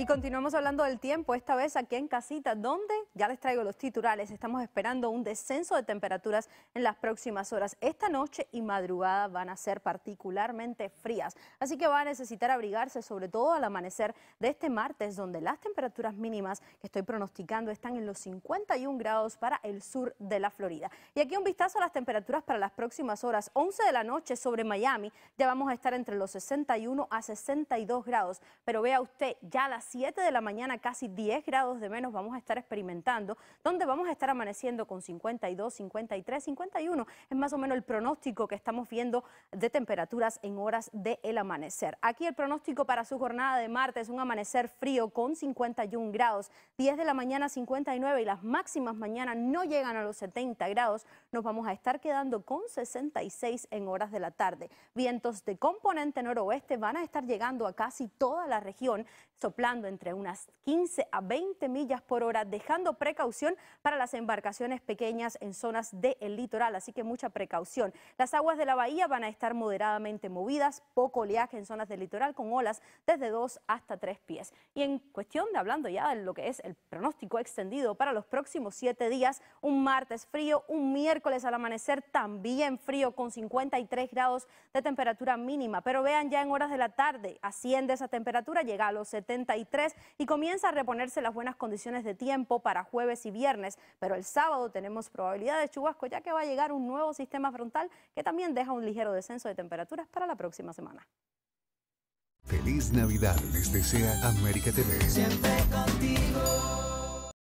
Y continuamos hablando del tiempo, esta vez aquí en casita, donde ya les traigo los titulares. Estamos esperando un descenso de temperaturas en las próximas horas. Esta noche y madrugada van a ser particularmente frías, así que va a necesitar abrigarse, sobre todo al amanecer de este martes, donde las temperaturas mínimas que estoy pronosticando están en los 51 grados para el sur de la Florida. Y aquí un vistazo a las temperaturas para las próximas horas. 11 de la noche sobre Miami, ya vamos a estar entre los 61 a 62 grados, pero vea usted, ya las 7 de la mañana casi 10 grados de menos vamos a estar experimentando, donde vamos a estar amaneciendo con 52, 53, 51. Es más o menos el pronóstico que estamos viendo de temperaturas en horas del amanecer. Aquí el pronóstico para su jornada de martes, un amanecer frío con 51 grados, 10 de la mañana 59 y las máximas mañana no llegan a los 70 grados. Nos vamos a estar quedando con 66 en horas de la tarde. Vientos de componente noroeste van a estar llegando a casi toda la región, soplando entre unas 15 a 20 millas por hora, dejando precaución para las embarcaciones pequeñas en zonas del litoral, así que mucha precaución. Las aguas de la bahía van a estar moderadamente movidas, poco oleaje en zonas del litoral con olas desde 2 hasta 3 pies. Y en cuestión de hablando ya de lo que es el pronóstico extendido para los próximos 7 días, un martes frío, un miércoles al amanecer también frío con 53 grados de temperatura mínima, pero vean ya en horas de la tarde asciende esa temperatura, llega a los 70 y comienza a reponerse las buenas condiciones de tiempo para jueves y viernes, pero el sábado tenemos probabilidad de chubasco ya que va a llegar un nuevo sistema frontal que también deja un ligero descenso de temperaturas para la próxima semana. Feliz Navidad les desea América TV. Siempre contigo.